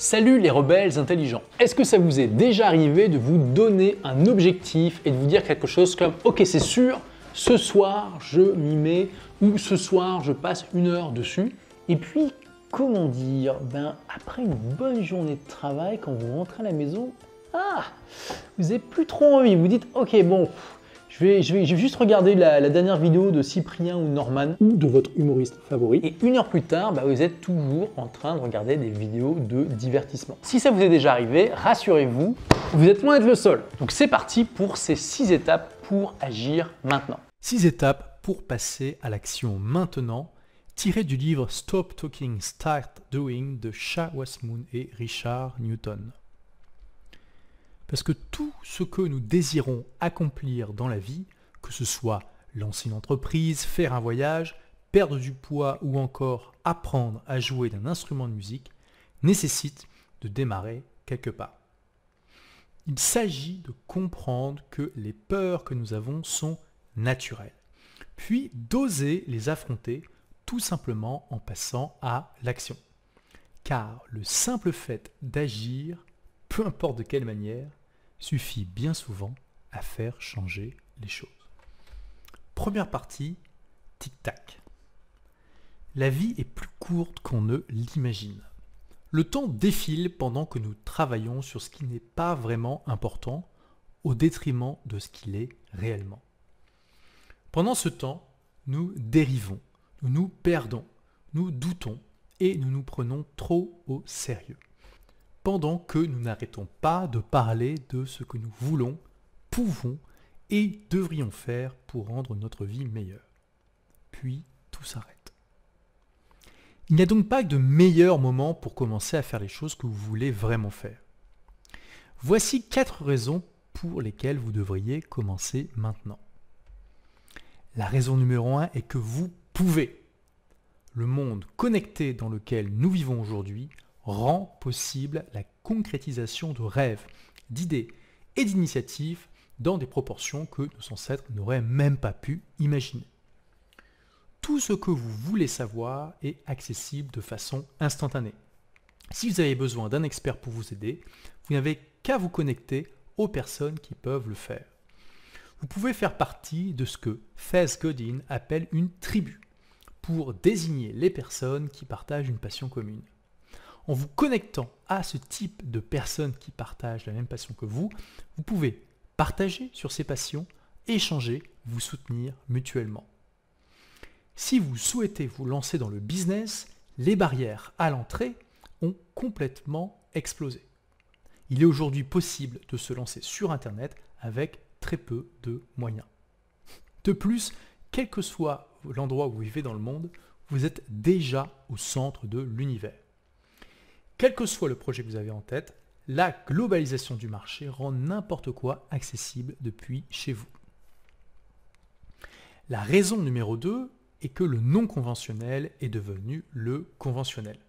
Salut les rebelles intelligents. Est-ce que ça vous est déjà arrivé de vous donner un objectif et de vous dire quelque chose comme OK, c'est sûr, ce soir je m'y mets ou ce soir je passe une heure dessus Et puis, comment dire Ben, après une bonne journée de travail, quand vous rentrez à la maison, ah, vous n'avez plus trop envie. Vous dites OK, bon, je vais, juste regarder la, dernière vidéo de Cyprien ou Norman ou de votre humoriste favori. Et une heure plus tard, bah, vous êtes toujours en train de regarder des vidéos de divertissement. Si ça vous est déjà arrivé, rassurez-vous, vous êtes loin d'être le seul. Donc c'est parti pour ces six étapes pour agir maintenant. Six étapes pour passer à l'action maintenant tirées du livre Stop Talking, Start Doing de Shah Wasmoon et Richard Newton. Parce que tout ce que nous désirons accomplir dans la vie, que ce soit lancer une entreprise, faire un voyage, perdre du poids ou encore apprendre à jouer d'un instrument de musique, nécessite de démarrer quelque part. Il s'agit de comprendre que les peurs que nous avons sont naturelles, puis d'oser les affronter tout simplement en passant à l'action. Car le simple fait d'agir, peu importe de quelle manière, suffit bien souvent à faire changer les choses. Première partie, tic-tac. La vie est plus courte qu'on ne l'imagine. Le temps défile pendant que nous travaillons sur ce qui n'est pas vraiment important au détriment de ce qu'il est réellement. Pendant ce temps, nous dérivons, nous nous perdons, nous doutons et nous nous prenons trop au sérieux pendant que nous n'arrêtons pas de parler de ce que nous voulons, pouvons et devrions faire pour rendre notre vie meilleure. Puis tout s'arrête. Il n'y a donc pas de meilleur moment pour commencer à faire les choses que vous voulez vraiment faire. Voici quatre raisons pour lesquelles vous devriez commencer maintenant. La raison numéro un est que vous pouvez. Le monde connecté dans lequel nous vivons aujourd'hui rend possible la concrétisation de rêves, d'idées et d'initiatives dans des proportions que nos ancêtres n'auraient même pas pu imaginer. Tout ce que vous voulez savoir est accessible de façon instantanée. Si vous avez besoin d'un expert pour vous aider, vous n'avez qu'à vous connecter aux personnes qui peuvent le faire. Vous pouvez faire partie de ce que Fez Godin appelle une tribu pour désigner les personnes qui partagent une passion commune. En vous connectant à ce type de personnes qui partagent la même passion que vous, vous pouvez partager sur ces passions, échanger, vous soutenir mutuellement. Si vous souhaitez vous lancer dans le business, les barrières à l'entrée ont complètement explosé. Il est aujourd'hui possible de se lancer sur Internet avec très peu de moyens. De plus, quel que soit l'endroit où vous vivez dans le monde, vous êtes déjà au centre de l'univers. Quel que soit le projet que vous avez en tête, la globalisation du marché rend n'importe quoi accessible depuis chez vous. La raison numéro 2 est que le non conventionnel est devenu le conventionnel.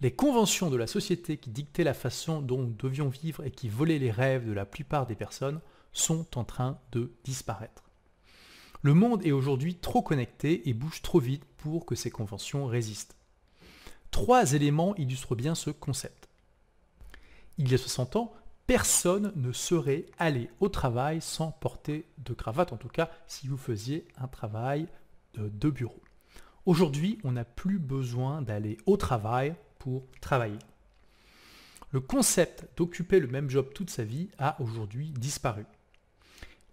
Les conventions de la société qui dictaient la façon dont nous devions vivre et qui volaient les rêves de la plupart des personnes sont en train de disparaître. Le monde est aujourd'hui trop connecté et bouge trop vite pour que ces conventions résistent. Trois éléments illustrent bien ce concept. Il y a 60 ans, personne ne serait allé au travail sans porter de cravate, en tout cas si vous faisiez un travail de bureau. Aujourd'hui, on n'a plus besoin d'aller au travail pour travailler. Le concept d'occuper le même job toute sa vie a aujourd'hui disparu.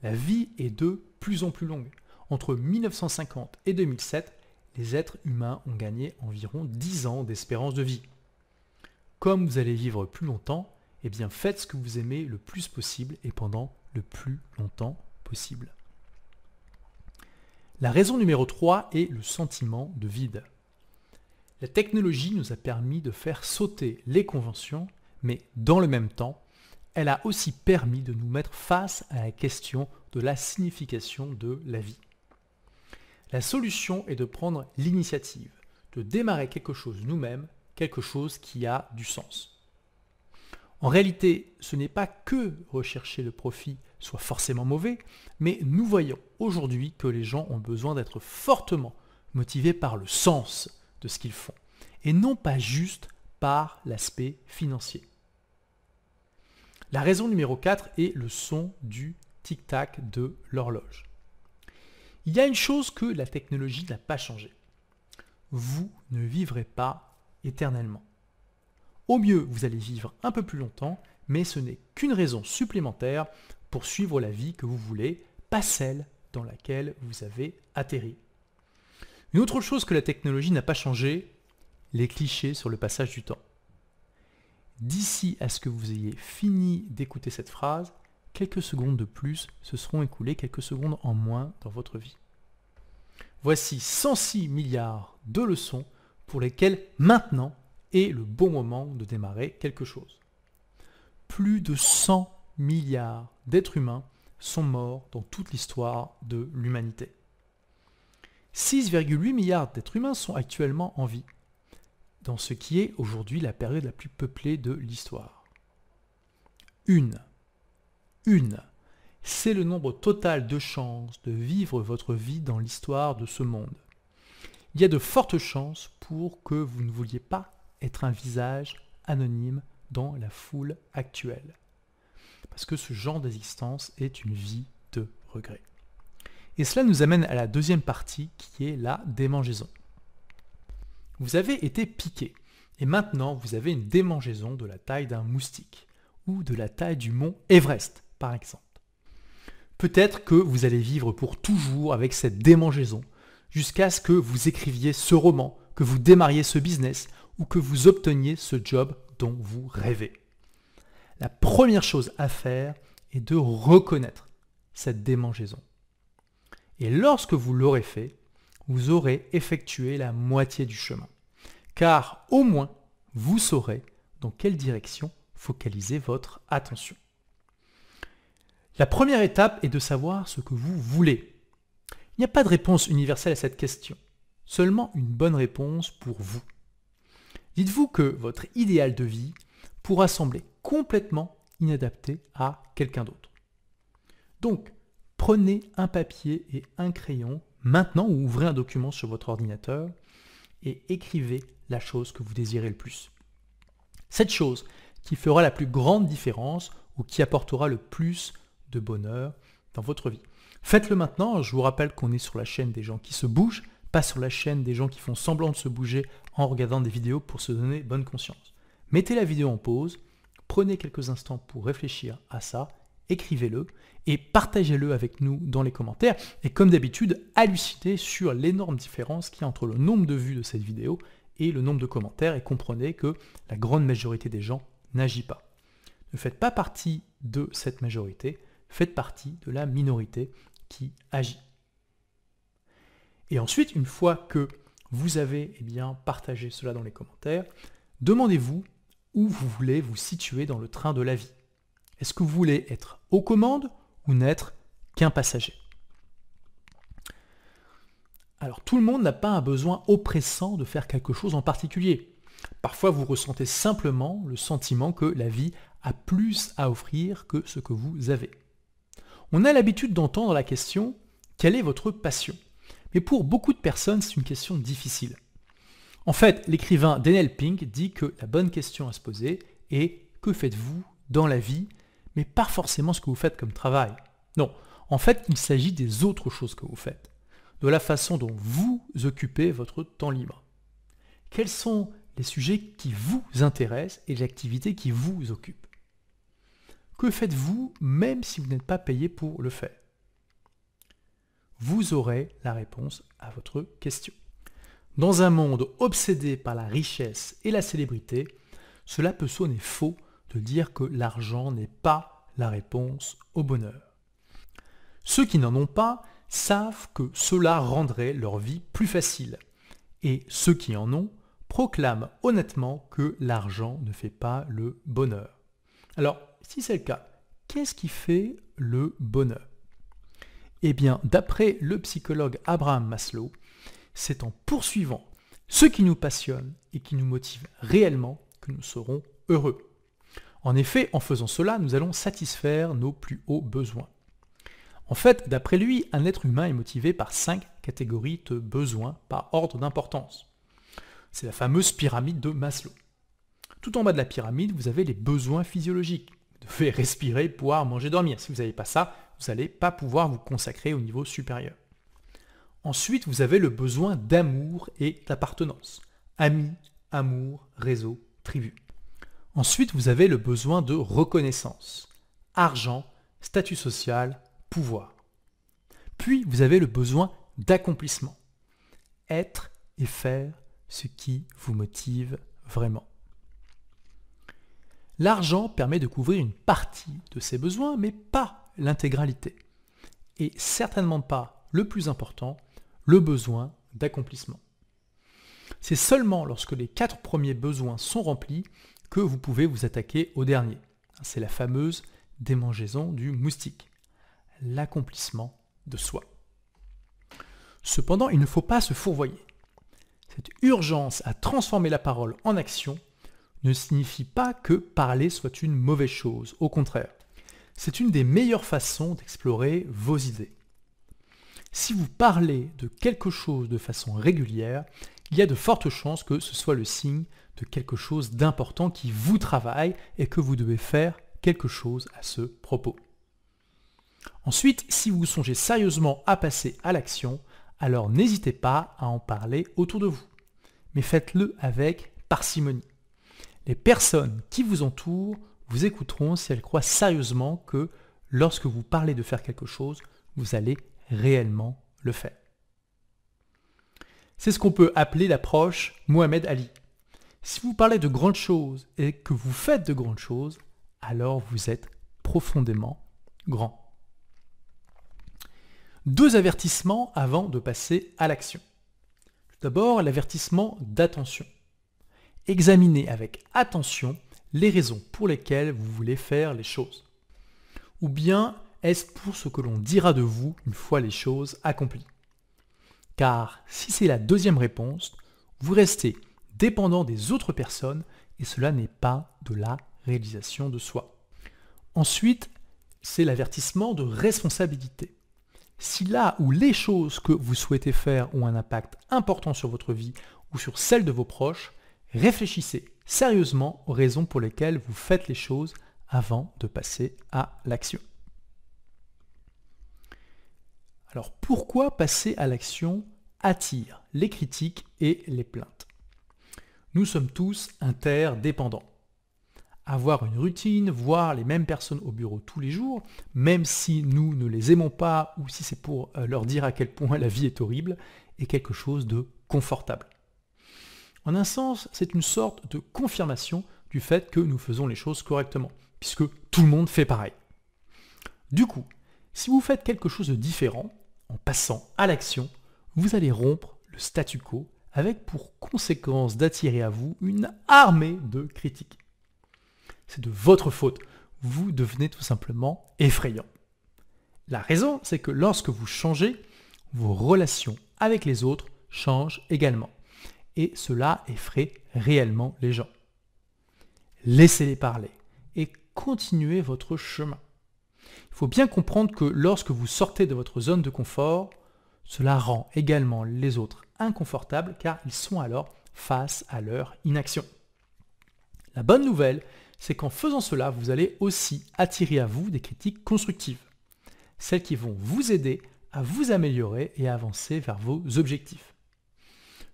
La vie est de plus en plus longue. Entre 1950 et 2007, les êtres humains ont gagné environ 10 ans d'espérance de vie. Comme vous allez vivre plus longtemps, eh bien faites ce que vous aimez le plus possible et pendant le plus longtemps possible. La raison numéro 3 est le sentiment de vide. La technologie nous a permis de faire sauter les conventions, mais dans le même temps, elle a aussi permis de nous mettre face à la question de la signification de la vie. La solution est de prendre l'initiative, de démarrer quelque chose nous-mêmes, quelque chose qui a du sens. En réalité, ce n'est pas que rechercher le profit soit forcément mauvais, mais nous voyons aujourd'hui que les gens ont besoin d'être fortement motivés par le sens de ce qu'ils font, et non pas juste par l'aspect financier. La raison numéro 4 est le son du tic-tac de l'horloge. Il y a une chose que la technologie n'a pas changé, Vous ne vivrez pas éternellement. Au mieux, vous allez vivre un peu plus longtemps, mais ce n'est qu'une raison supplémentaire pour suivre la vie que vous voulez, pas celle dans laquelle vous avez atterri. Une autre chose que la technologie n'a pas changé, les clichés sur le passage du temps. D'ici à ce que vous ayez fini d'écouter cette phrase, quelques secondes de plus se seront écoulées, quelques secondes en moins dans votre vie. Voici 106 milliards de leçons pour lesquelles maintenant est le bon moment de démarrer quelque chose. Plus de 100 milliards d'êtres humains sont morts dans toute l'histoire de l'humanité. 6,8 milliards d'êtres humains sont actuellement en vie, dans ce qui est aujourd'hui la période la plus peuplée de l'histoire. Une une. C'est le nombre total de chances de vivre votre vie dans l'histoire de ce monde. Il y a de fortes chances pour que vous ne vouliez pas être un visage anonyme dans la foule actuelle. Parce que ce genre d'existence est une vie de regret. Et cela nous amène à la deuxième partie qui est la démangeaison. Vous avez été piqué et maintenant vous avez une démangeaison de la taille d'un moustique ou de la taille du mont Everest par exemple. Peut-être que vous allez vivre pour toujours avec cette démangeaison, jusqu'à ce que vous écriviez ce roman, que vous démarriez ce business ou que vous obteniez ce job dont vous rêvez. La première chose à faire est de reconnaître cette démangeaison. Et lorsque vous l'aurez fait, vous aurez effectué la moitié du chemin. Car au moins, vous saurez dans quelle direction focaliser votre attention. La première étape est de savoir ce que vous voulez. Il n'y a pas de réponse universelle à cette question, seulement une bonne réponse pour vous. Dites-vous que votre idéal de vie pourra sembler complètement inadapté à quelqu'un d'autre. Donc, prenez un papier et un crayon maintenant ou ouvrez un document sur votre ordinateur et écrivez la chose que vous désirez le plus. Cette chose qui fera la plus grande différence ou qui apportera le plus de bonheur dans votre vie. Faites-le maintenant, je vous rappelle qu'on est sur la chaîne des gens qui se bougent, pas sur la chaîne des gens qui font semblant de se bouger en regardant des vidéos pour se donner bonne conscience. Mettez la vidéo en pause, prenez quelques instants pour réfléchir à ça, écrivez-le et partagez-le avec nous dans les commentaires. Et comme d'habitude, hallucinez sur l'énorme différence qu'il y a entre le nombre de vues de cette vidéo et le nombre de commentaires et comprenez que la grande majorité des gens n'agit pas. Ne faites pas partie de cette majorité, faites partie de la minorité qui agit. Et ensuite, une fois que vous avez eh bien, partagé cela dans les commentaires, demandez-vous où vous voulez vous situer dans le train de la vie. Est-ce que vous voulez être aux commandes ou n'être qu'un passager Alors tout le monde n'a pas un besoin oppressant de faire quelque chose en particulier. Parfois vous ressentez simplement le sentiment que la vie a plus à offrir que ce que vous avez. On a l'habitude d'entendre la question quelle est votre passion Mais pour beaucoup de personnes, c'est une question difficile. En fait, l'écrivain Daniel Pink dit que la bonne question à se poser est que faites-vous dans la vie, mais pas forcément ce que vous faites comme travail. Non, en fait, il s'agit des autres choses que vous faites, de la façon dont vous occupez votre temps libre. Quels sont les sujets qui vous intéressent et les activités qui vous occupent que faites-vous même si vous n'êtes pas payé pour le faire Vous aurez la réponse à votre question. Dans un monde obsédé par la richesse et la célébrité, cela peut sonner faux de dire que l'argent n'est pas la réponse au bonheur. Ceux qui n'en ont pas savent que cela rendrait leur vie plus facile. Et ceux qui en ont proclament honnêtement que l'argent ne fait pas le bonheur. Alors, si c'est le cas, qu'est-ce qui fait le bonheur Eh bien, d'après le psychologue Abraham Maslow, c'est en poursuivant ce qui nous passionne et qui nous motive réellement que nous serons heureux. En effet, en faisant cela, nous allons satisfaire nos plus hauts besoins. En fait, d'après lui, un être humain est motivé par cinq catégories de besoins par ordre d'importance. C'est la fameuse pyramide de Maslow. Tout en bas de la pyramide, vous avez les besoins physiologiques. Vous devez respirer, boire, manger, dormir. Si vous n'avez pas ça, vous n'allez pas pouvoir vous consacrer au niveau supérieur. Ensuite, vous avez le besoin d'amour et d'appartenance. Amis, amour, réseau, tribu. Ensuite, vous avez le besoin de reconnaissance. Argent, statut social, pouvoir. Puis, vous avez le besoin d'accomplissement. Être et faire ce qui vous motive vraiment. L'argent permet de couvrir une partie de ses besoins, mais pas l'intégralité. Et certainement pas, le plus important, le besoin d'accomplissement. C'est seulement lorsque les quatre premiers besoins sont remplis que vous pouvez vous attaquer au dernier. C'est la fameuse démangeaison du moustique, l'accomplissement de soi. Cependant, il ne faut pas se fourvoyer. Cette urgence à transformer la parole en action ne signifie pas que parler soit une mauvaise chose, au contraire. C'est une des meilleures façons d'explorer vos idées. Si vous parlez de quelque chose de façon régulière, il y a de fortes chances que ce soit le signe de quelque chose d'important qui vous travaille et que vous devez faire quelque chose à ce propos. Ensuite, si vous songez sérieusement à passer à l'action, alors n'hésitez pas à en parler autour de vous. Mais faites-le avec parcimonie. Les personnes qui vous entourent vous écouteront si elles croient sérieusement que lorsque vous parlez de faire quelque chose, vous allez réellement le faire. C'est ce qu'on peut appeler l'approche Mohamed Ali. Si vous parlez de grandes choses et que vous faites de grandes choses, alors vous êtes profondément grand. Deux avertissements avant de passer à l'action. D'abord, l'avertissement d'attention. Examinez avec attention les raisons pour lesquelles vous voulez faire les choses. Ou bien est-ce pour ce que l'on dira de vous une fois les choses accomplies Car si c'est la deuxième réponse, vous restez dépendant des autres personnes et cela n'est pas de la réalisation de soi. Ensuite, c'est l'avertissement de responsabilité. Si là où les choses que vous souhaitez faire ont un impact important sur votre vie ou sur celle de vos proches, Réfléchissez sérieusement aux raisons pour lesquelles vous faites les choses avant de passer à l'action. Alors pourquoi passer à l'action attire les critiques et les plaintes Nous sommes tous interdépendants. Avoir une routine, voir les mêmes personnes au bureau tous les jours, même si nous ne les aimons pas ou si c'est pour euh, leur dire à quel point la vie est horrible, est quelque chose de confortable. En un sens, c'est une sorte de confirmation du fait que nous faisons les choses correctement, puisque tout le monde fait pareil. Du coup, si vous faites quelque chose de différent, en passant à l'action, vous allez rompre le statu quo avec pour conséquence d'attirer à vous une armée de critiques. C'est de votre faute, vous devenez tout simplement effrayant. La raison, c'est que lorsque vous changez, vos relations avec les autres changent également et cela effraie réellement les gens. Laissez-les parler et continuez votre chemin. Il faut bien comprendre que lorsque vous sortez de votre zone de confort, cela rend également les autres inconfortables car ils sont alors face à leur inaction. La bonne nouvelle, c'est qu'en faisant cela, vous allez aussi attirer à vous des critiques constructives, celles qui vont vous aider à vous améliorer et à avancer vers vos objectifs.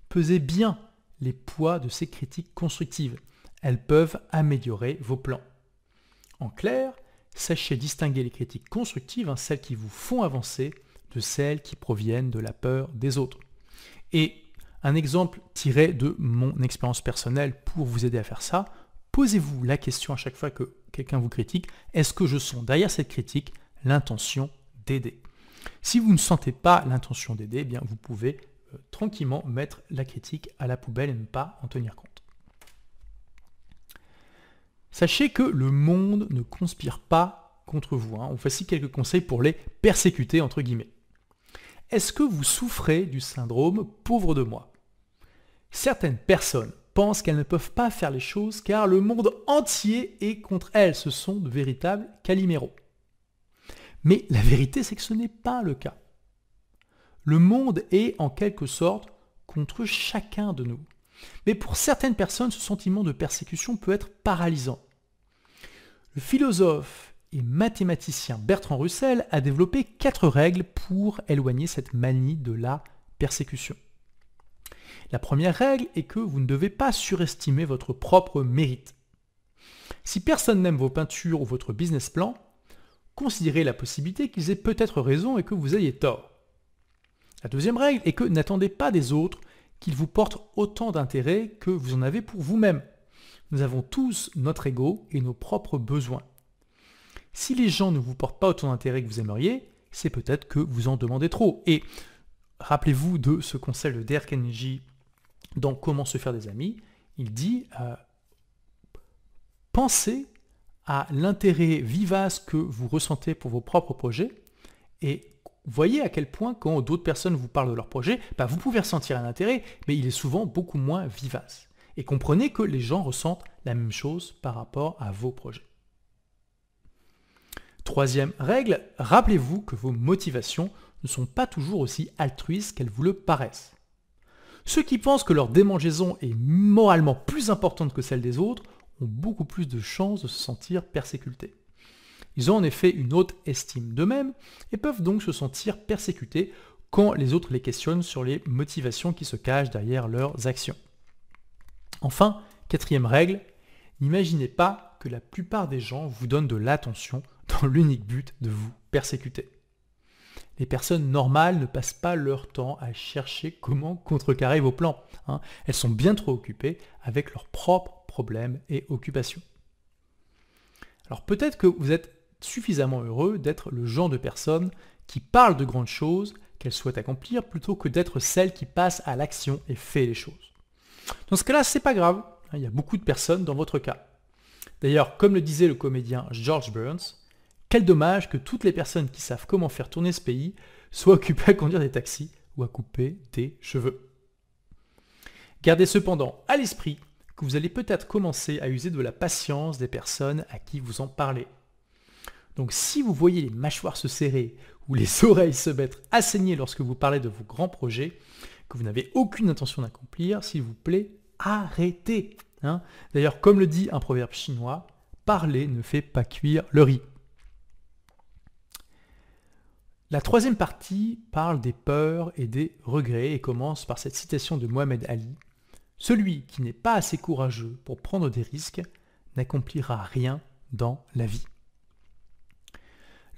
Pesez bien les poids de ces critiques constructives. Elles peuvent améliorer vos plans. En clair, sachez distinguer les critiques constructives, hein, celles qui vous font avancer, de celles qui proviennent de la peur des autres. Et un exemple tiré de mon expérience personnelle pour vous aider à faire ça, posez-vous la question à chaque fois que quelqu'un vous critique, est-ce que je sens derrière cette critique l'intention d'aider Si vous ne sentez pas l'intention d'aider, eh bien vous pouvez tranquillement mettre la critique à la poubelle et ne pas en tenir compte. Sachez que le monde ne conspire pas contre vous. voici hein. quelques conseils pour les persécuter, entre guillemets. Est-ce que vous souffrez du syndrome pauvre de moi Certaines personnes pensent qu'elles ne peuvent pas faire les choses car le monde entier est contre elles. Ce sont de véritables caliméros. Mais la vérité, c'est que ce n'est pas le cas. Le monde est en quelque sorte contre chacun de nous. Mais pour certaines personnes, ce sentiment de persécution peut être paralysant. Le philosophe et mathématicien Bertrand Russell a développé quatre règles pour éloigner cette manie de la persécution. La première règle est que vous ne devez pas surestimer votre propre mérite. Si personne n'aime vos peintures ou votre business plan, considérez la possibilité qu'ils aient peut-être raison et que vous ayez tort. La deuxième règle est que n'attendez pas des autres qu'ils vous portent autant d'intérêt que vous en avez pour vous-même. Nous avons tous notre ego et nos propres besoins. Si les gens ne vous portent pas autant d'intérêt que vous aimeriez, c'est peut-être que vous en demandez trop. Et rappelez-vous de ce conseil de Derek Kenji dans Comment se faire des amis. Il dit euh, pensez à l'intérêt vivace que vous ressentez pour vos propres projets et voyez à quel point quand d'autres personnes vous parlent de leur projet, bah, vous pouvez ressentir un intérêt, mais il est souvent beaucoup moins vivace. Et comprenez que les gens ressentent la même chose par rapport à vos projets. Troisième règle, rappelez-vous que vos motivations ne sont pas toujours aussi altruistes qu'elles vous le paraissent. Ceux qui pensent que leur démangeaison est moralement plus importante que celle des autres ont beaucoup plus de chances de se sentir persécutés. Ils ont en effet une haute estime d'eux-mêmes et peuvent donc se sentir persécutés quand les autres les questionnent sur les motivations qui se cachent derrière leurs actions. Enfin, quatrième règle, n'imaginez pas que la plupart des gens vous donnent de l'attention dans l'unique but de vous persécuter. Les personnes normales ne passent pas leur temps à chercher comment contrecarrer vos plans. Hein. Elles sont bien trop occupées avec leurs propres problèmes et occupations. Alors peut-être que vous êtes suffisamment heureux d'être le genre de personne qui parle de grandes choses qu'elle souhaite accomplir plutôt que d'être celle qui passe à l'action et fait les choses. Dans ce cas-là, c'est pas grave, hein, il y a beaucoup de personnes dans votre cas. D'ailleurs, comme le disait le comédien George Burns, quel dommage que toutes les personnes qui savent comment faire tourner ce pays soient occupées à conduire des taxis ou à couper des cheveux. Gardez cependant à l'esprit que vous allez peut-être commencer à user de la patience des personnes à qui vous en parlez. Donc si vous voyez les mâchoires se serrer ou les oreilles se mettre à saigner lorsque vous parlez de vos grands projets, que vous n'avez aucune intention d'accomplir, s'il vous plaît, arrêtez. Hein. D'ailleurs, comme le dit un proverbe chinois, parler ne fait pas cuire le riz. La troisième partie parle des peurs et des regrets et commence par cette citation de Mohamed Ali. Celui qui n'est pas assez courageux pour prendre des risques n'accomplira rien dans la vie.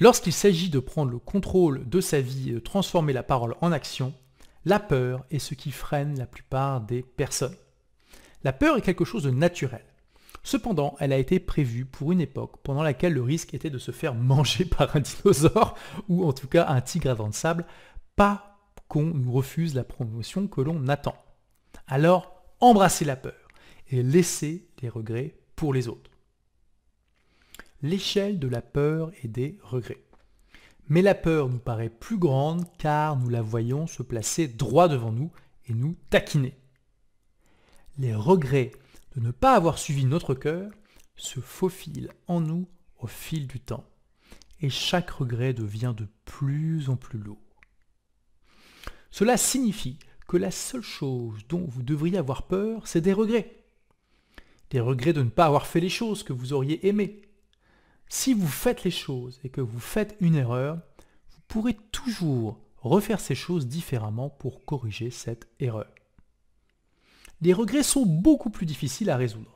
Lorsqu'il s'agit de prendre le contrôle de sa vie et de transformer la parole en action, la peur est ce qui freine la plupart des personnes. La peur est quelque chose de naturel. Cependant, elle a été prévue pour une époque pendant laquelle le risque était de se faire manger par un dinosaure, ou en tout cas un tigre à dents de sable, pas qu'on nous refuse la promotion que l'on attend. Alors, embrassez la peur et laissez les regrets pour les autres l'échelle de la peur et des regrets. Mais la peur nous paraît plus grande car nous la voyons se placer droit devant nous et nous taquiner. Les regrets de ne pas avoir suivi notre cœur se faufilent en nous au fil du temps et chaque regret devient de plus en plus lourd. Cela signifie que la seule chose dont vous devriez avoir peur, c'est des regrets. Des regrets de ne pas avoir fait les choses que vous auriez aimées, si vous faites les choses et que vous faites une erreur, vous pourrez toujours refaire ces choses différemment pour corriger cette erreur. Les regrets sont beaucoup plus difficiles à résoudre.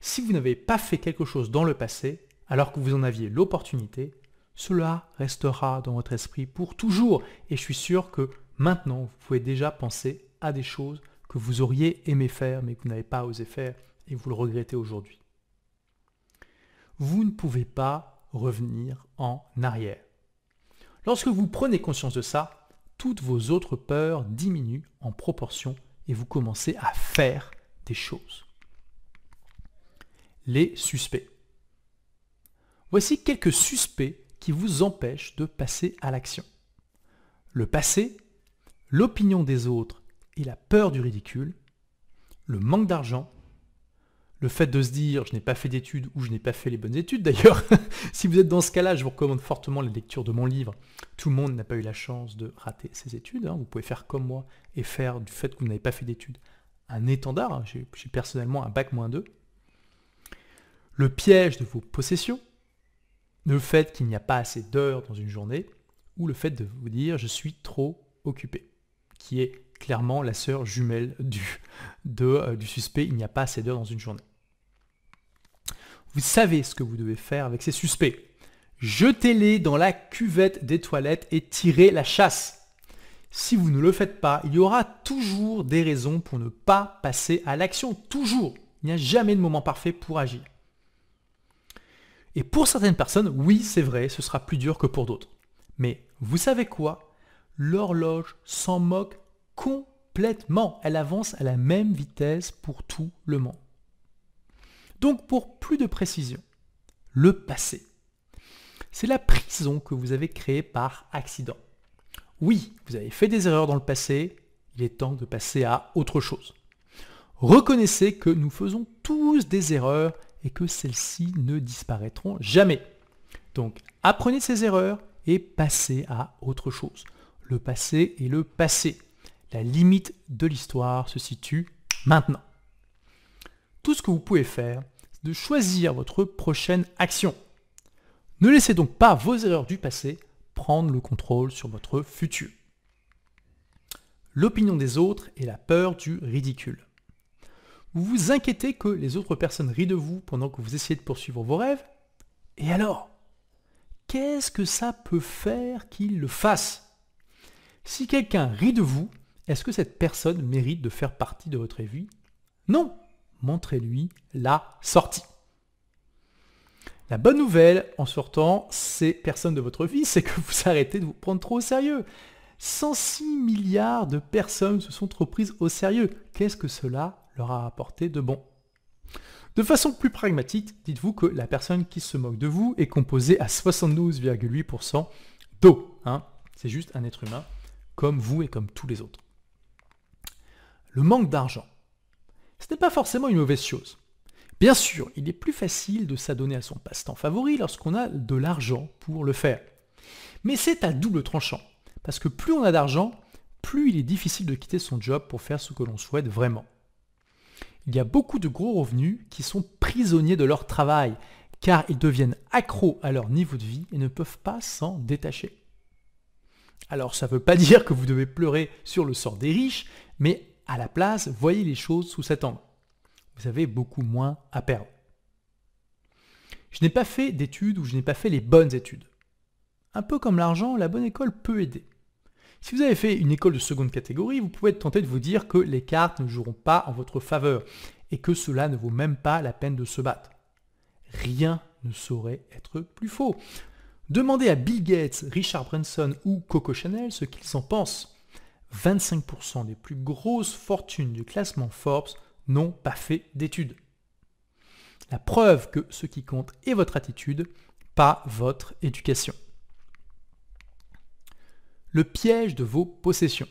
Si vous n'avez pas fait quelque chose dans le passé, alors que vous en aviez l'opportunité, cela restera dans votre esprit pour toujours et je suis sûr que maintenant vous pouvez déjà penser à des choses que vous auriez aimé faire mais que vous n'avez pas osé faire et vous le regrettez aujourd'hui vous ne pouvez pas revenir en arrière. Lorsque vous prenez conscience de ça, toutes vos autres peurs diminuent en proportion et vous commencez à faire des choses. Les suspects. Voici quelques suspects qui vous empêchent de passer à l'action. Le passé, l'opinion des autres et la peur du ridicule, le manque d'argent, le fait de se dire je n'ai pas fait d'études ou je n'ai pas fait les bonnes études d'ailleurs, si vous êtes dans ce cas-là, je vous recommande fortement la lecture de mon livre. Tout le monde n'a pas eu la chance de rater ses études. Hein. Vous pouvez faire comme moi et faire du fait que vous n'avez pas fait d'études un étendard. Hein. J'ai personnellement un bac moins 2. Le piège de vos possessions, le fait qu'il n'y a pas assez d'heures dans une journée, ou le fait de vous dire je suis trop occupé, qui est clairement la sœur jumelle du, euh, du suspect, il n'y a pas assez d'heures dans une journée. Vous savez ce que vous devez faire avec ces suspects. Jetez-les dans la cuvette des toilettes et tirez la chasse. Si vous ne le faites pas, il y aura toujours des raisons pour ne pas passer à l'action. Toujours. Il n'y a jamais de moment parfait pour agir. Et pour certaines personnes, oui, c'est vrai, ce sera plus dur que pour d'autres. Mais vous savez quoi L'horloge s'en moque complètement. Elle avance à la même vitesse pour tout le monde. Donc pour plus de précision, le passé. C'est la prison que vous avez créée par accident. Oui, vous avez fait des erreurs dans le passé, il est temps de passer à autre chose. Reconnaissez que nous faisons tous des erreurs et que celles-ci ne disparaîtront jamais. Donc apprenez ces erreurs et passez à autre chose. Le passé est le passé. La limite de l'histoire se situe maintenant tout ce que vous pouvez faire, c'est de choisir votre prochaine action. Ne laissez donc pas vos erreurs du passé prendre le contrôle sur votre futur. L'opinion des autres et la peur du ridicule. Vous vous inquiétez que les autres personnes rient de vous pendant que vous essayez de poursuivre vos rêves Et alors Qu'est-ce que ça peut faire qu'ils le fassent Si quelqu'un rit de vous, est-ce que cette personne mérite de faire partie de votre vie Non montrez-lui la sortie. La bonne nouvelle en sortant ces personnes de votre vie, c'est que vous arrêtez de vous prendre trop au sérieux. 106 milliards de personnes se sont trop prises au sérieux. Qu'est-ce que cela leur a apporté de bon de façon plus pragmatique, dites-vous que la personne qui se moque de vous est composée à 72,8% d'eau. Hein. C'est juste un être humain, comme vous et comme tous les autres. Le manque d'argent ce n'est pas forcément une mauvaise chose. Bien sûr, il est plus facile de s'adonner à son passe-temps favori lorsqu'on a de l'argent pour le faire. Mais c'est à double tranchant, parce que plus on a d'argent, plus il est difficile de quitter son job pour faire ce que l'on souhaite vraiment. Il y a beaucoup de gros revenus qui sont prisonniers de leur travail, car ils deviennent accros à leur niveau de vie et ne peuvent pas s'en détacher. Alors ça ne veut pas dire que vous devez pleurer sur le sort des riches, mais à la place, voyez les choses sous cet angle. Vous avez beaucoup moins à perdre. Je n'ai pas fait d'études ou je n'ai pas fait les bonnes études. Un peu comme l'argent, la bonne école peut aider. Si vous avez fait une école de seconde catégorie, vous pouvez être tenté de vous dire que les cartes ne joueront pas en votre faveur et que cela ne vaut même pas la peine de se battre. Rien ne saurait être plus faux. Demandez à Bill Gates, Richard Branson ou Coco Chanel ce qu'ils en pensent. 25% des plus grosses fortunes du classement Forbes n'ont pas fait d'études. La preuve que ce qui compte est votre attitude, pas votre éducation. Le piège de vos possessions.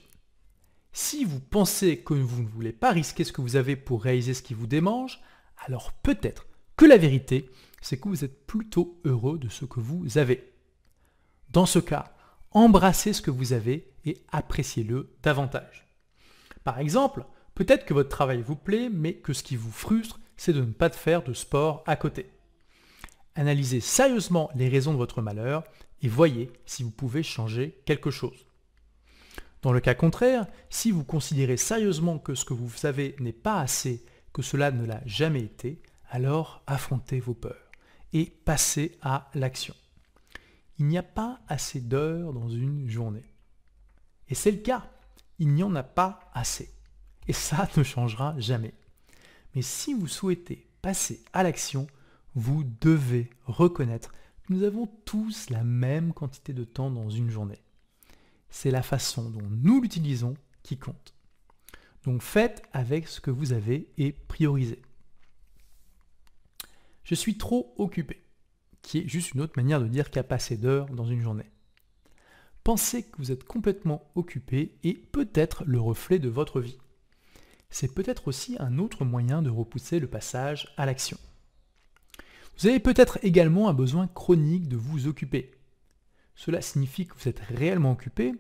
Si vous pensez que vous ne voulez pas risquer ce que vous avez pour réaliser ce qui vous démange, alors peut-être que la vérité, c'est que vous êtes plutôt heureux de ce que vous avez. Dans ce cas, embrassez ce que vous avez et appréciez-le davantage. Par exemple, peut-être que votre travail vous plaît, mais que ce qui vous frustre, c'est de ne pas faire de sport à côté. Analysez sérieusement les raisons de votre malheur et voyez si vous pouvez changer quelque chose. Dans le cas contraire, si vous considérez sérieusement que ce que vous savez n'est pas assez, que cela ne l'a jamais été, alors affrontez vos peurs et passez à l'action. Il n'y a pas assez d'heures dans une journée. Et c'est le cas. Il n'y en a pas assez. Et ça ne changera jamais. Mais si vous souhaitez passer à l'action, vous devez reconnaître que nous avons tous la même quantité de temps dans une journée. C'est la façon dont nous l'utilisons qui compte. Donc faites avec ce que vous avez et priorisez. Je suis trop occupé, qui est juste une autre manière de dire qu'à passer d'heures dans une journée pensez que vous êtes complètement occupé et peut-être le reflet de votre vie. C'est peut-être aussi un autre moyen de repousser le passage à l'action. Vous avez peut-être également un besoin chronique de vous occuper. Cela signifie que vous êtes réellement occupé,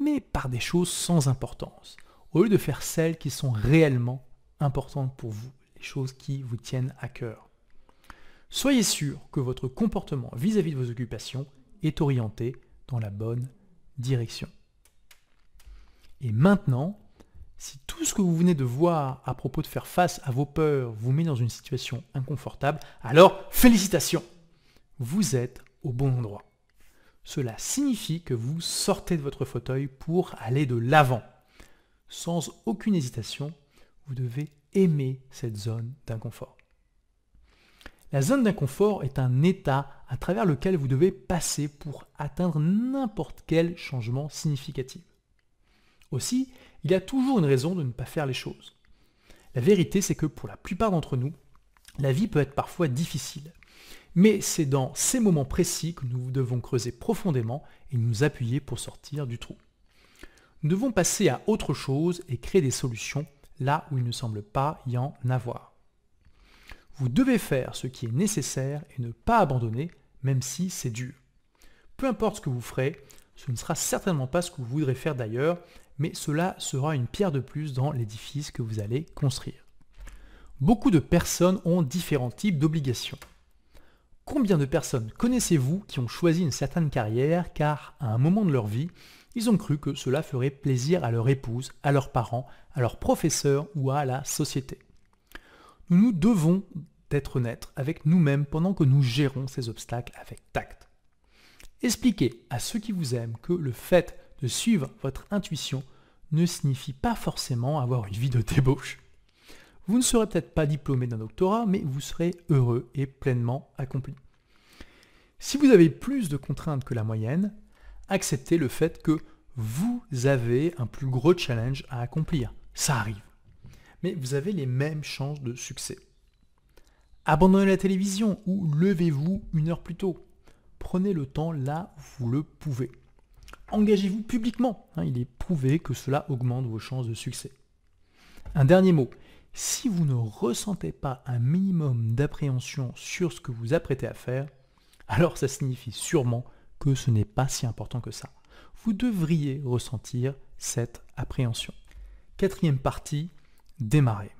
mais par des choses sans importance, au lieu de faire celles qui sont réellement importantes pour vous, les choses qui vous tiennent à cœur. Soyez sûr que votre comportement vis-à-vis de vos occupations est orienté dans la bonne direction. Et maintenant, si tout ce que vous venez de voir à propos de faire face à vos peurs vous met dans une situation inconfortable, alors félicitations Vous êtes au bon endroit. Cela signifie que vous sortez de votre fauteuil pour aller de l'avant. Sans aucune hésitation, vous devez aimer cette zone d'inconfort. La zone d'inconfort est un état à travers lequel vous devez passer pour atteindre n'importe quel changement significatif. Aussi, il y a toujours une raison de ne pas faire les choses. La vérité, c'est que pour la plupart d'entre nous, la vie peut être parfois difficile. Mais c'est dans ces moments précis que nous devons creuser profondément et nous appuyer pour sortir du trou. Nous devons passer à autre chose et créer des solutions là où il ne semble pas y en avoir. Vous devez faire ce qui est nécessaire et ne pas abandonner, même si c'est dur. Peu importe ce que vous ferez, ce ne sera certainement pas ce que vous voudrez faire d'ailleurs, mais cela sera une pierre de plus dans l'édifice que vous allez construire. Beaucoup de personnes ont différents types d'obligations. Combien de personnes connaissez-vous qui ont choisi une certaine carrière car, à un moment de leur vie, ils ont cru que cela ferait plaisir à leur épouse, à leurs parents, à leurs professeurs ou à la société nous nous devons être honnêtes avec nous-mêmes pendant que nous gérons ces obstacles avec tact. Expliquez à ceux qui vous aiment que le fait de suivre votre intuition ne signifie pas forcément avoir une vie de débauche. Vous ne serez peut-être pas diplômé d'un doctorat, mais vous serez heureux et pleinement accompli. Si vous avez plus de contraintes que la moyenne, acceptez le fait que vous avez un plus gros challenge à accomplir. Ça arrive mais vous avez les mêmes chances de succès. Abandonnez la télévision ou levez-vous une heure plus tôt. Prenez le temps là où vous le pouvez. Engagez-vous publiquement, hein, il est prouvé que cela augmente vos chances de succès. Un dernier mot, si vous ne ressentez pas un minimum d'appréhension sur ce que vous apprêtez à faire, alors ça signifie sûrement que ce n'est pas si important que ça. Vous devriez ressentir cette appréhension. Quatrième partie, démarrer.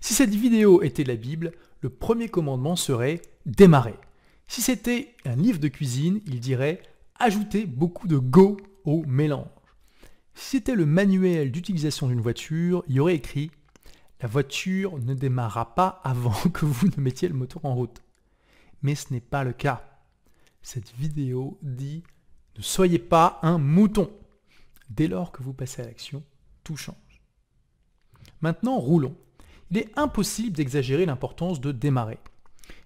Si cette vidéo était la Bible, le premier commandement serait démarrer. Si c'était un livre de cuisine, il dirait ajouter beaucoup de go au mélange. Si c'était le manuel d'utilisation d'une voiture, il y aurait écrit La voiture ne démarra pas avant que vous ne mettiez le moteur en route. Mais ce n'est pas le cas. Cette vidéo dit Ne soyez pas un mouton. Dès lors que vous passez à l'action, touchant. Maintenant, roulons. Il est impossible d'exagérer l'importance de démarrer.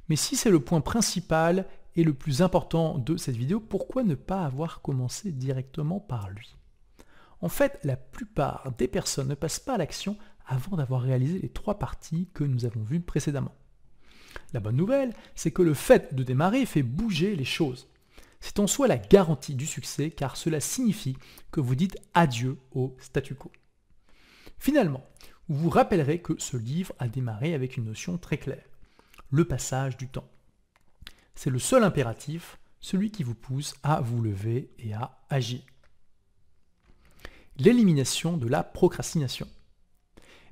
Mais si c'est le point principal et le plus important de cette vidéo, pourquoi ne pas avoir commencé directement par lui En fait, la plupart des personnes ne passent pas à l'action avant d'avoir réalisé les trois parties que nous avons vues précédemment. La bonne nouvelle, c'est que le fait de démarrer fait bouger les choses. C'est en soi la garantie du succès car cela signifie que vous dites adieu au statu quo. Finalement, vous vous rappellerez que ce livre a démarré avec une notion très claire, le passage du temps. C'est le seul impératif, celui qui vous pousse à vous lever et à agir. L'élimination de la procrastination.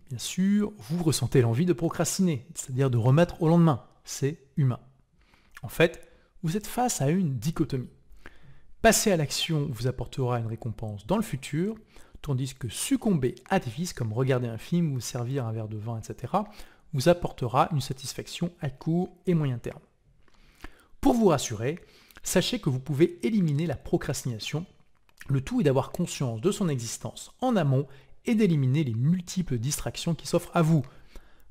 Bien sûr, vous ressentez l'envie de procrastiner, c'est-à-dire de remettre au lendemain. C'est humain. En fait, vous êtes face à une dichotomie. Passer à l'action vous apportera une récompense dans le futur, tandis que succomber à des vices comme regarder un film ou servir un verre de vin, etc., vous apportera une satisfaction à court et moyen terme. Pour vous rassurer, sachez que vous pouvez éliminer la procrastination. Le tout est d'avoir conscience de son existence en amont et d'éliminer les multiples distractions qui s'offrent à vous,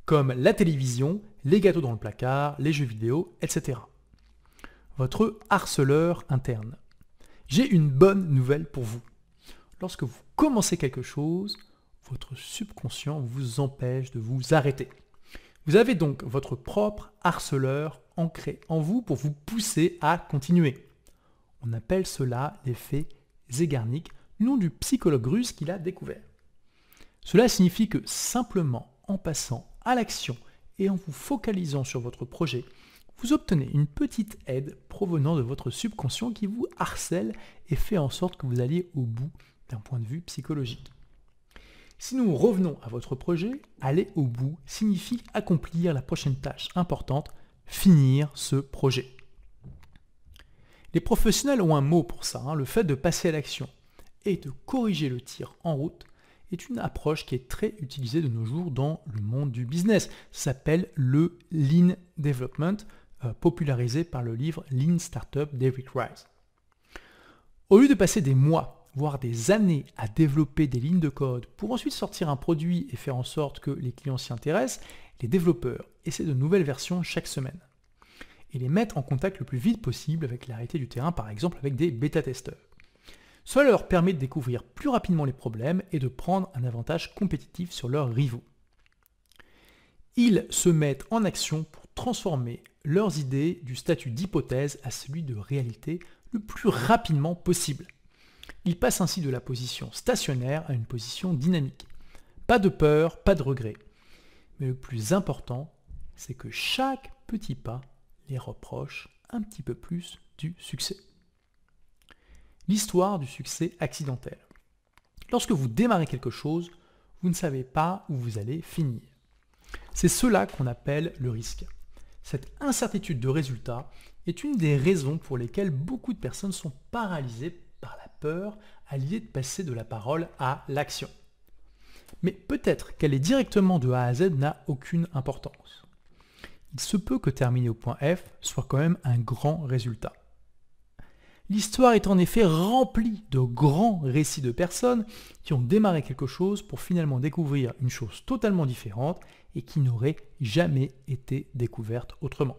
comme la télévision, les gâteaux dans le placard, les jeux vidéo, etc. Votre harceleur interne. J'ai une bonne nouvelle pour vous lorsque vous commencez quelque chose, votre subconscient vous empêche de vous arrêter. Vous avez donc votre propre harceleur ancré en vous pour vous pousser à continuer. On appelle cela l'effet Zegarnik, nom du psychologue russe qui l'a découvert. Cela signifie que simplement en passant à l'action et en vous focalisant sur votre projet, vous obtenez une petite aide provenant de votre subconscient qui vous harcèle et fait en sorte que vous alliez au bout d'un point de vue psychologique. Si nous revenons à votre projet, aller au bout signifie accomplir la prochaine tâche importante, finir ce projet. Les professionnels ont un mot pour ça, hein, le fait de passer à l'action et de corriger le tir en route est une approche qui est très utilisée de nos jours dans le monde du business. Ça s'appelle le Lean Development, euh, popularisé par le livre Lean Startup d'Eric Rice. Au lieu de passer des mois voire des années à développer des lignes de code pour ensuite sortir un produit et faire en sorte que les clients s'y intéressent, les développeurs essaient de nouvelles versions chaque semaine et les mettre en contact le plus vite possible avec la réalité du terrain, par exemple avec des bêta-testeurs. Cela leur permet de découvrir plus rapidement les problèmes et de prendre un avantage compétitif sur leurs rivaux. Ils se mettent en action pour transformer leurs idées du statut d'hypothèse à celui de réalité le plus rapidement possible. Il passe ainsi de la position stationnaire à une position dynamique. Pas de peur, pas de regret. Mais le plus important, c'est que chaque petit pas les reproche un petit peu plus du succès. L'histoire du succès accidentel. Lorsque vous démarrez quelque chose, vous ne savez pas où vous allez finir. C'est cela qu'on appelle le risque. Cette incertitude de résultat est une des raisons pour lesquelles beaucoup de personnes sont paralysées à l'idée de passer de la parole à l'action. Mais peut-être qu'elle est directement de A à Z n'a aucune importance. Il se peut que terminer au point F soit quand même un grand résultat. L'histoire est en effet remplie de grands récits de personnes qui ont démarré quelque chose pour finalement découvrir une chose totalement différente et qui n'aurait jamais été découverte autrement.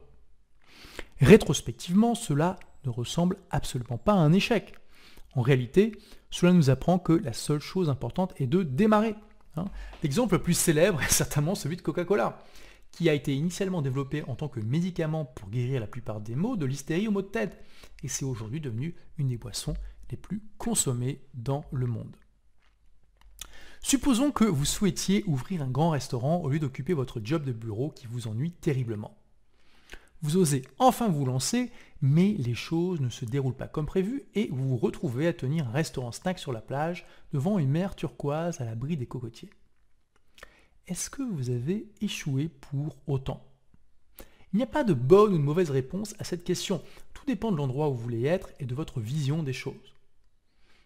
Rétrospectivement, cela ne ressemble absolument pas à un échec. En réalité, cela nous apprend que la seule chose importante est de démarrer. Hein. L'exemple le plus célèbre est certainement celui de Coca-Cola, qui a été initialement développé en tant que médicament pour guérir la plupart des maux, de l'hystérie aux maux de tête, et c'est aujourd'hui devenu une des boissons les plus consommées dans le monde. Supposons que vous souhaitiez ouvrir un grand restaurant au lieu d'occuper votre job de bureau qui vous ennuie terriblement. Vous osez enfin vous lancer mais les choses ne se déroulent pas comme prévu et vous vous retrouvez à tenir un restaurant snack sur la plage devant une mer turquoise à l'abri des cocotiers. Est-ce que vous avez échoué pour autant Il n'y a pas de bonne ou de mauvaise réponse à cette question. Tout dépend de l'endroit où vous voulez être et de votre vision des choses.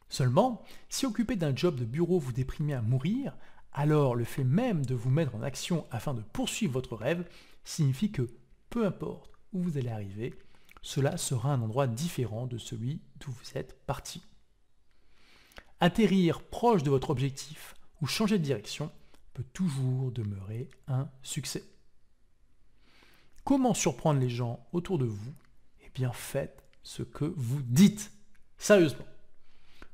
Seulement, si occuper d'un job de bureau vous déprimez à mourir, alors le fait même de vous mettre en action afin de poursuivre votre rêve signifie que peu importe où vous allez arriver, cela sera un endroit différent de celui d'où vous êtes parti. Atterrir proche de votre objectif ou changer de direction peut toujours demeurer un succès. Comment surprendre les gens autour de vous Eh bien, faites ce que vous dites. Sérieusement.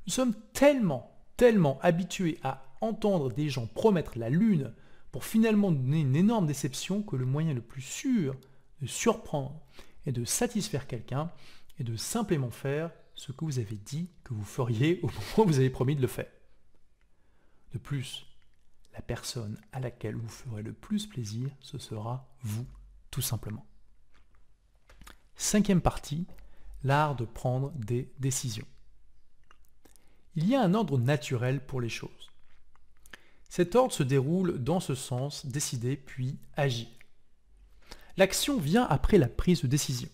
Nous sommes tellement, tellement habitués à entendre des gens promettre la lune pour finalement donner une énorme déception que le moyen le plus sûr de surprendre et de satisfaire quelqu'un et de simplement faire ce que vous avez dit que vous feriez au moment où vous avez promis de le faire. De plus, la personne à laquelle vous ferez le plus plaisir, ce sera vous, tout simplement. Cinquième partie, l'art de prendre des décisions. Il y a un ordre naturel pour les choses. Cet ordre se déroule dans ce sens, décider puis agir. L'action vient après la prise de décision.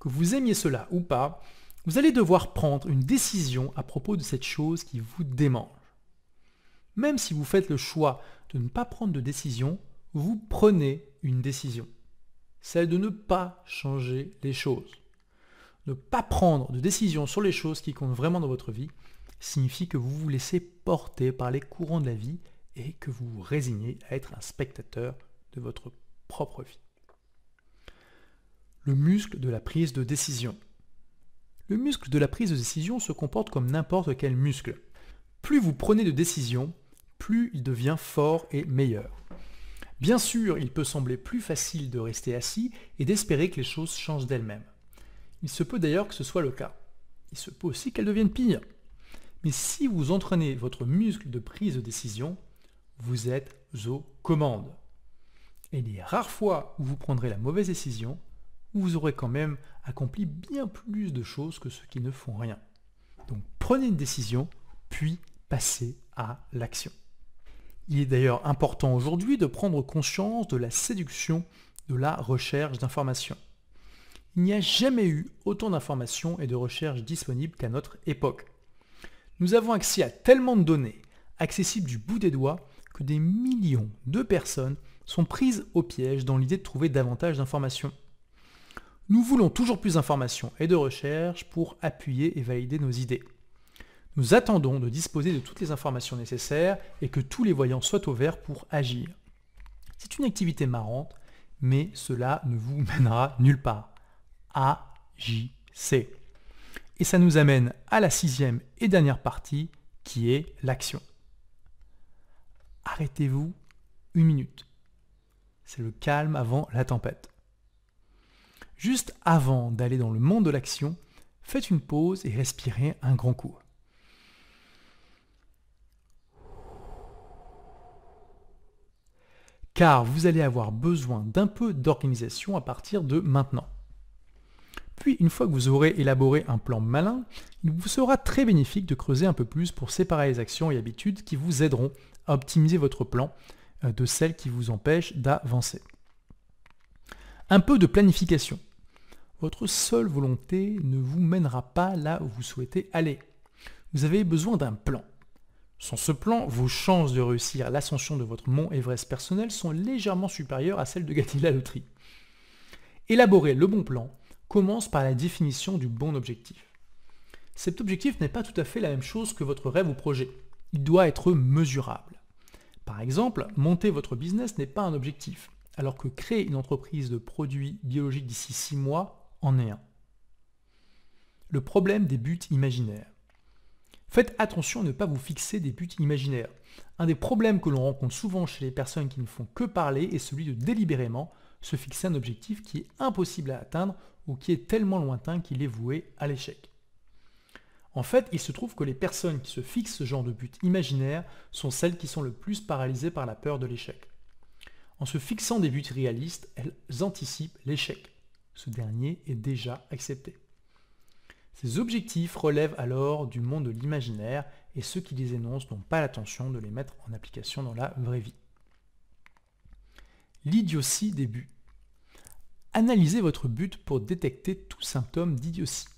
Que vous aimiez cela ou pas, vous allez devoir prendre une décision à propos de cette chose qui vous démange. Même si vous faites le choix de ne pas prendre de décision, vous prenez une décision. Celle de ne pas changer les choses. Ne pas prendre de décision sur les choses qui comptent vraiment dans votre vie signifie que vous vous laissez porter par les courants de la vie et que vous vous résignez à être un spectateur de votre propre vie le muscle de la prise de décision. Le muscle de la prise de décision se comporte comme n'importe quel muscle. Plus vous prenez de décision, plus il devient fort et meilleur. Bien sûr, il peut sembler plus facile de rester assis et d'espérer que les choses changent d'elles-mêmes. Il se peut d'ailleurs que ce soit le cas. Il se peut aussi qu'elles deviennent pires. Mais si vous entraînez votre muscle de prise de décision, vous êtes aux commandes. Et les rares fois où vous prendrez la mauvaise décision, vous aurez quand même accompli bien plus de choses que ceux qui ne font rien. Donc prenez une décision, puis passez à l'action. Il est d'ailleurs important aujourd'hui de prendre conscience de la séduction de la recherche d'informations. Il n'y a jamais eu autant d'informations et de recherches disponibles qu'à notre époque. Nous avons accès à tellement de données, accessibles du bout des doigts, que des millions de personnes sont prises au piège dans l'idée de trouver davantage d'informations. Nous voulons toujours plus d'informations et de recherches pour appuyer et valider nos idées. Nous attendons de disposer de toutes les informations nécessaires et que tous les voyants soient vert pour agir. C'est une activité marrante, mais cela ne vous mènera nulle part. C. Et ça nous amène à la sixième et dernière partie qui est l'action. Arrêtez-vous une minute. C'est le calme avant la tempête. Juste avant d'aller dans le monde de l'action, faites une pause et respirez un grand coup. Car vous allez avoir besoin d'un peu d'organisation à partir de maintenant. Puis une fois que vous aurez élaboré un plan malin, il vous sera très bénéfique de creuser un peu plus pour séparer les actions et habitudes qui vous aideront à optimiser votre plan euh, de celles qui vous empêchent d'avancer. Un peu de planification. Votre seule volonté ne vous mènera pas là où vous souhaitez aller. Vous avez besoin d'un plan. Sans ce plan, vos chances de réussir l'ascension de votre mont Everest personnel sont légèrement supérieures à celles de gagner la loterie. Élaborer le bon plan commence par la définition du bon objectif. Cet objectif n'est pas tout à fait la même chose que votre rêve ou projet. Il doit être mesurable. Par exemple, monter votre business n'est pas un objectif, alors que créer une entreprise de produits biologiques d'ici 6 mois en est un. Le problème des buts imaginaires. Faites attention à ne pas vous fixer des buts imaginaires. Un des problèmes que l'on rencontre souvent chez les personnes qui ne font que parler est celui de délibérément se fixer un objectif qui est impossible à atteindre ou qui est tellement lointain qu'il est voué à l'échec. En fait, il se trouve que les personnes qui se fixent ce genre de but imaginaire sont celles qui sont le plus paralysées par la peur de l'échec. En se fixant des buts réalistes, elles anticipent l'échec. Ce dernier est déjà accepté. Ces objectifs relèvent alors du monde de l'imaginaire et ceux qui les énoncent n'ont pas l'intention de les mettre en application dans la vraie vie. L'idiotie des buts. Analysez votre but pour détecter tout symptôme d'idiotie.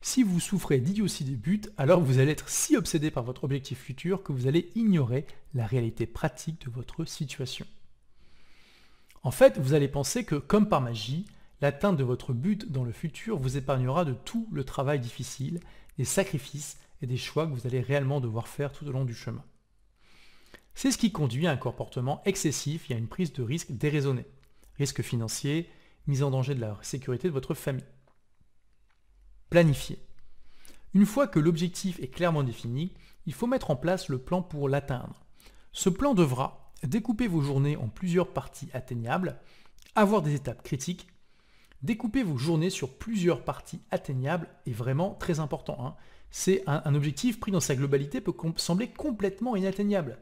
Si vous souffrez d'idiotie des buts, alors vous allez être si obsédé par votre objectif futur que vous allez ignorer la réalité pratique de votre situation. En fait, vous allez penser que, comme par magie, l'atteinte de votre but dans le futur vous épargnera de tout le travail difficile, des sacrifices et des choix que vous allez réellement devoir faire tout au long du chemin. C'est ce qui conduit à un comportement excessif et à une prise de risque déraisonnée. Risque financier, mise en danger de la sécurité de votre famille. Planifier. Une fois que l'objectif est clairement défini, il faut mettre en place le plan pour l'atteindre. Ce plan devra, Découper vos journées en plusieurs parties atteignables, avoir des étapes critiques, Découper vos journées sur plusieurs parties atteignables est vraiment très important. Hein. C'est un, objectif pris dans sa globalité peut sembler complètement inatteignable.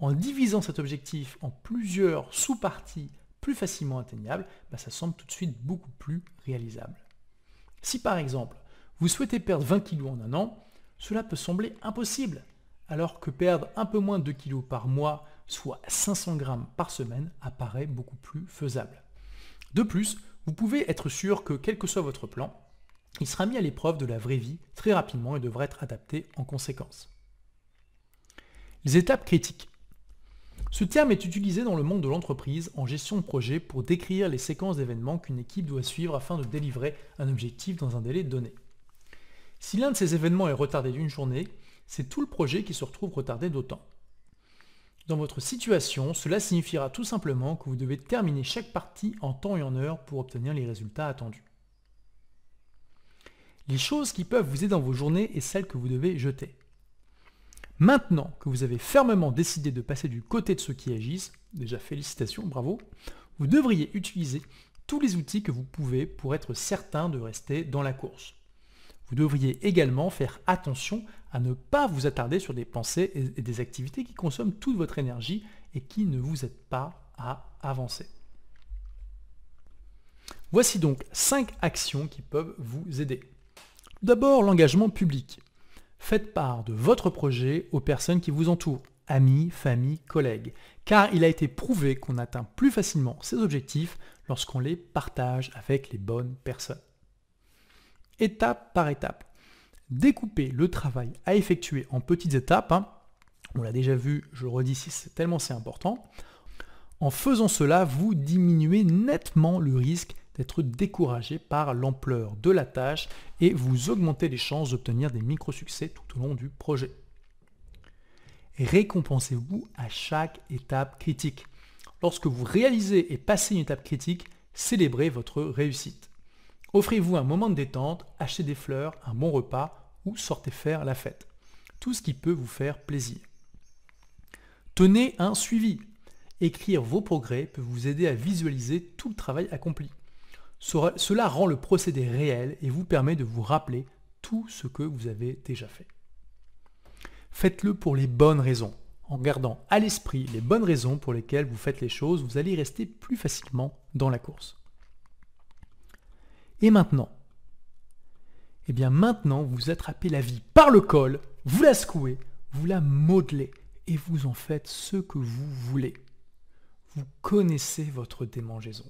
En divisant cet objectif en plusieurs sous-parties plus facilement atteignables, bah, ça semble tout de suite beaucoup plus réalisable. Si par exemple, vous souhaitez perdre 20 kg en un an, cela peut sembler impossible, alors que perdre un peu moins de 2 kg par mois soit 500 grammes par semaine, apparaît beaucoup plus faisable. De plus, vous pouvez être sûr que quel que soit votre plan, il sera mis à l'épreuve de la vraie vie très rapidement et devra être adapté en conséquence. Les étapes critiques. Ce terme est utilisé dans le monde de l'entreprise en gestion de projet pour décrire les séquences d'événements qu'une équipe doit suivre afin de délivrer un objectif dans un délai donné. Si l'un de ces événements est retardé d'une journée, c'est tout le projet qui se retrouve retardé d'autant. Dans votre situation, cela signifiera tout simplement que vous devez terminer chaque partie en temps et en heure pour obtenir les résultats attendus. Les choses qui peuvent vous aider dans vos journées et celles que vous devez jeter. Maintenant que vous avez fermement décidé de passer du côté de ceux qui agissent, déjà félicitations, bravo, vous devriez utiliser tous les outils que vous pouvez pour être certain de rester dans la course. Vous devriez également faire attention à ne pas vous attarder sur des pensées et des activités qui consomment toute votre énergie et qui ne vous aident pas à avancer. Voici donc 5 actions qui peuvent vous aider. D'abord, l'engagement public. Faites part de votre projet aux personnes qui vous entourent, amis, famille, collègues, car il a été prouvé qu'on atteint plus facilement ses objectifs lorsqu'on les partage avec les bonnes personnes étape par étape. Découper le travail à effectuer en petites étapes, hein. on l'a déjà vu, je redis ici, c'est tellement c'est important. En faisant cela, vous diminuez nettement le risque d'être découragé par l'ampleur de la tâche et vous augmentez les chances d'obtenir des micro-succès tout au long du projet. Récompensez-vous à chaque étape critique. Lorsque vous réalisez et passez une étape critique, célébrez votre réussite. Offrez-vous un moment de détente, achetez des fleurs, un bon repas ou sortez faire la fête. Tout ce qui peut vous faire plaisir. Tenez un suivi. Écrire vos progrès peut vous aider à visualiser tout le travail accompli. Cela rend le procédé réel et vous permet de vous rappeler tout ce que vous avez déjà fait. Faites-le pour les bonnes raisons. En gardant à l'esprit les bonnes raisons pour lesquelles vous faites les choses, vous allez rester plus facilement dans la course. Et maintenant Eh bien maintenant, vous attrapez la vie par le col, vous la secouez, vous la modelez et vous en faites ce que vous voulez. Vous connaissez votre démangeaison.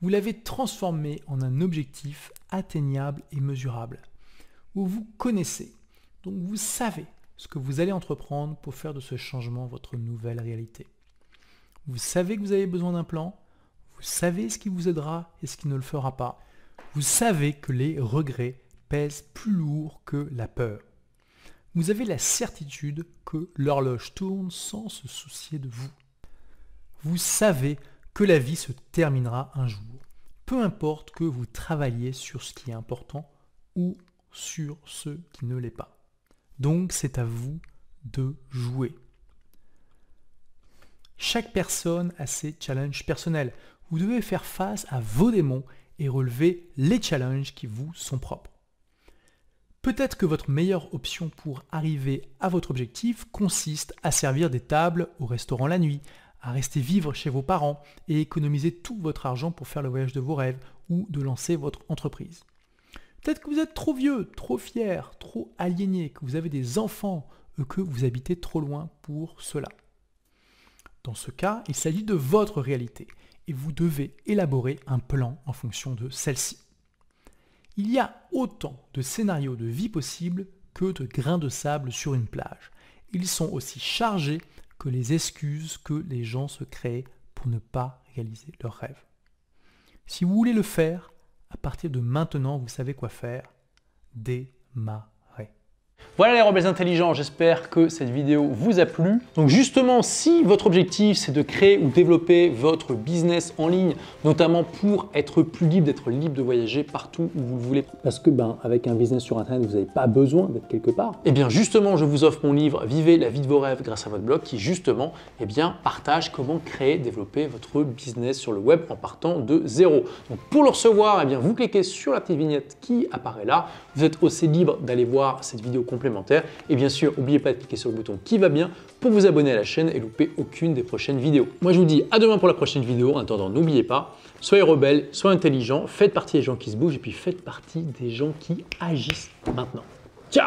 Vous l'avez transformée en un objectif atteignable et mesurable. Vous vous connaissez, donc vous savez ce que vous allez entreprendre pour faire de ce changement votre nouvelle réalité. Vous savez que vous avez besoin d'un plan, vous savez ce qui vous aidera et ce qui ne le fera pas, vous savez que les regrets pèsent plus lourd que la peur. Vous avez la certitude que l'horloge tourne sans se soucier de vous. Vous savez que la vie se terminera un jour, peu importe que vous travailliez sur ce qui est important ou sur ce qui ne l'est pas. Donc c'est à vous de jouer. Chaque personne a ses challenges personnels. Vous devez faire face à vos démons et relever les challenges qui vous sont propres. Peut-être que votre meilleure option pour arriver à votre objectif consiste à servir des tables au restaurant la nuit, à rester vivre chez vos parents et économiser tout votre argent pour faire le voyage de vos rêves ou de lancer votre entreprise. Peut-être que vous êtes trop vieux, trop fier, trop aliéné, que vous avez des enfants, que vous habitez trop loin pour cela. Dans ce cas, il s'agit de votre réalité et vous devez élaborer un plan en fonction de celle-ci. Il y a autant de scénarios de vie possibles que de grains de sable sur une plage. Ils sont aussi chargés que les excuses que les gens se créent pour ne pas réaliser leurs rêves. Si vous voulez le faire, à partir de maintenant, vous savez quoi faire. Démarrer. Voilà les rebelles intelligents, j'espère que cette vidéo vous a plu. Donc justement, si votre objectif c'est de créer ou développer votre business en ligne, notamment pour être plus libre, d'être libre de voyager partout où vous le voulez, parce que ben avec un business sur internet, vous n'avez pas besoin d'être quelque part. Et eh bien justement, je vous offre mon livre Vivez la vie de vos rêves grâce à votre blog qui justement eh bien, partage comment créer, développer votre business sur le web en partant de zéro. Donc pour le recevoir, eh bien, vous cliquez sur la petite vignette qui apparaît là. Vous êtes aussi libre d'aller voir cette vidéo complémentaires. Et bien sûr, n'oubliez pas de cliquer sur le bouton qui va bien pour vous abonner à la chaîne et louper aucune des prochaines vidéos. Moi, je vous dis à demain pour la prochaine vidéo. En attendant, n'oubliez pas, soyez rebelles, soyez intelligents, faites partie des gens qui se bougent et puis faites partie des gens qui agissent maintenant. Ciao